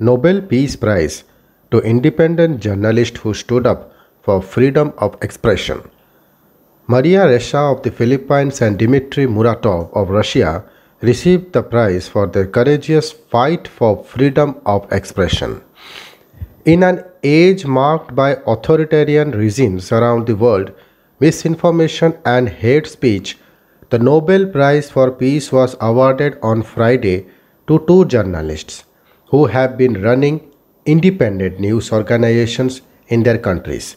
Nobel Peace Prize to independent journalists who stood up for freedom of expression. Maria Ressa of the Philippines and Dmitry Muratov of Russia received the prize for their courageous fight for freedom of expression. In an age marked by authoritarian regimes around the world, misinformation and hate speech, the Nobel Prize for Peace was awarded on Friday to two journalists who have been running independent news organizations in their countries,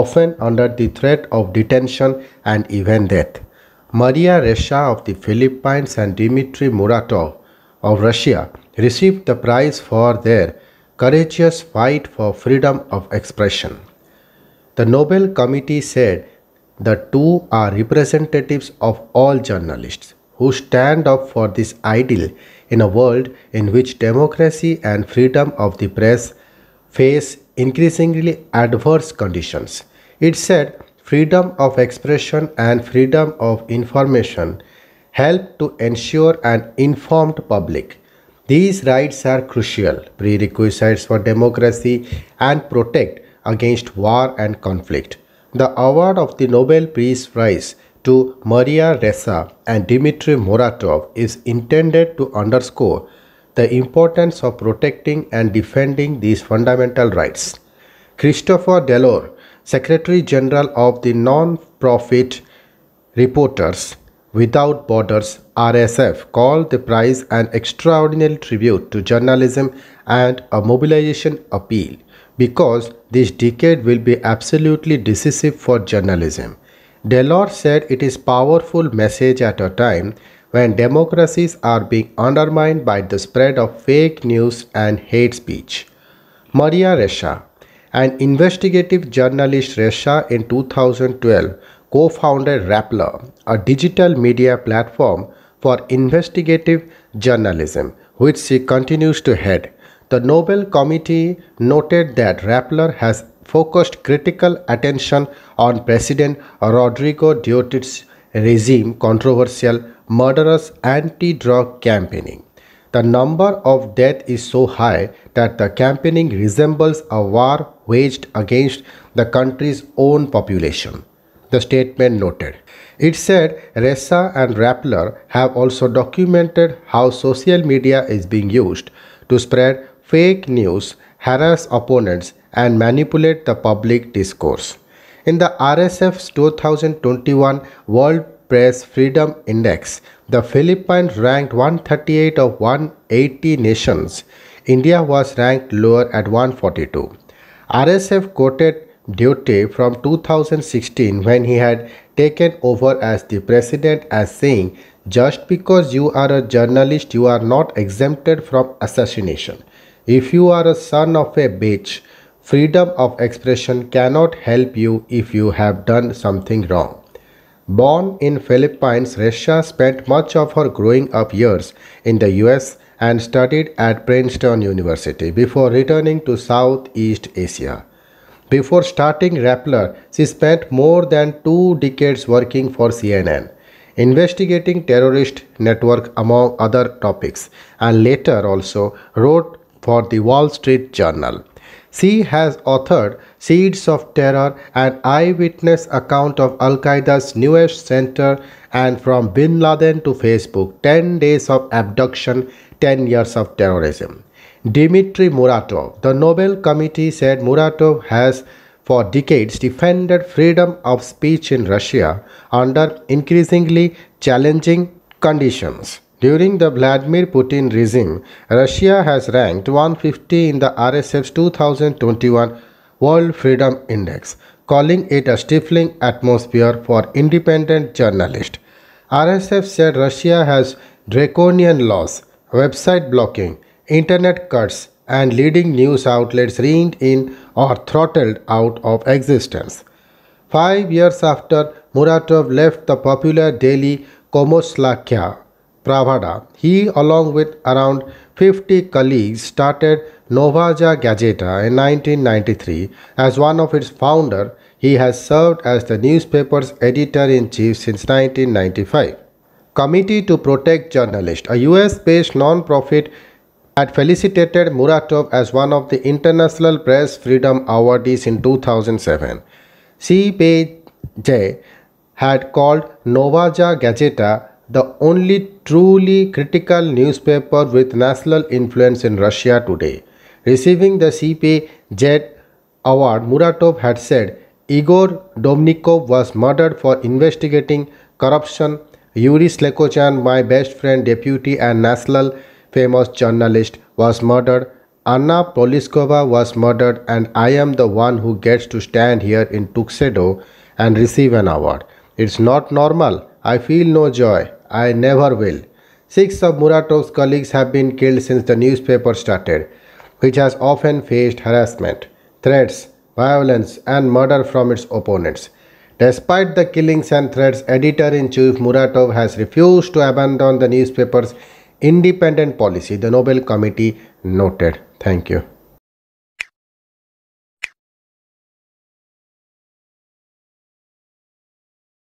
often under the threat of detention and even death. Maria Resha of the Philippines and Dmitry Muratov of Russia received the prize for their courageous fight for freedom of expression. The Nobel Committee said the two are representatives of all journalists who stand up for this ideal in a world in which democracy and freedom of the press face increasingly adverse conditions. It said freedom of expression and freedom of information help to ensure an informed public. These rights are crucial prerequisites for democracy and protect against war and conflict. The award of the Nobel Peace Prize to Maria Ressa and Dmitry Muratov is intended to underscore the importance of protecting and defending these fundamental rights. Christopher Delors, Secretary General of the non-profit Reporters Without Borders RSF called the prize an extraordinary tribute to journalism and a mobilization appeal because this decade will be absolutely decisive for journalism. Delors said it is powerful message at a time when democracies are being undermined by the spread of fake news and hate speech. Maria Resha, an investigative journalist Resha in 2012 co-founded Rappler, a digital media platform for investigative journalism, which she continues to head. The Nobel Committee noted that Rappler has focused critical attention on President Rodrigo Duterte's regime controversial murderous anti-drug campaigning. The number of deaths is so high that the campaigning resembles a war waged against the country's own population. The statement noted. It said Ressa and Rappler have also documented how social media is being used to spread fake news, harass opponents, and manipulate the public discourse. In the RSF's 2021 World Press Freedom Index, the Philippines ranked 138 of 180 nations. India was ranked lower at 142. RSF quoted Duty from 2016 when he had taken over as the president as saying, just because you are a journalist, you are not exempted from assassination. If you are a son of a bitch, Freedom of expression cannot help you if you have done something wrong. Born in Philippines, Resha spent much of her growing up years in the US and studied at Princeton University before returning to Southeast Asia. Before starting Rappler, she spent more than two decades working for CNN, investigating terrorist network among other topics, and later also wrote for the Wall Street Journal. She has authored Seeds of Terror, an eyewitness account of Al Qaeda's newest center, and From Bin Laden to Facebook 10 Days of Abduction, 10 Years of Terrorism. Dmitry Muratov, the Nobel Committee said Muratov has for decades defended freedom of speech in Russia under increasingly challenging conditions. During the Vladimir Putin regime, Russia has ranked 150 in the RSF's 2021 World Freedom Index, calling it a stifling atmosphere for independent journalists. RSF said Russia has draconian laws, website blocking, internet cuts, and leading news outlets reined in or throttled out of existence. Five years after Muratov left the popular daily Komoslakya Pravada, he along with around 50 colleagues started Novaja Gazeta in 1993. As one of its founder, he has served as the newspaper's editor-in-chief since 1995. Committee to Protect Journalists, a US-based non-profit had felicitated Muratov as one of the International Press Freedom Awardees in 2007. CPJ had called Novaja Gazeta only truly critical newspaper with national influence in Russia today. Receiving the CPZ award, Muratov had said Igor Domnikov was murdered for investigating corruption. Yuri Slekochan, my best friend, deputy and national famous journalist, was murdered. Anna Poliskova was murdered and I am the one who gets to stand here in Tuxedo and receive an award. It's not normal. I feel no joy. I never will. Six of Muratov's colleagues have been killed since the newspaper started, which has often faced harassment, threats, violence, and murder from its opponents. Despite the killings and threats, editor in chief Muratov has refused to abandon the newspaper's independent policy, the Nobel Committee noted. Thank you.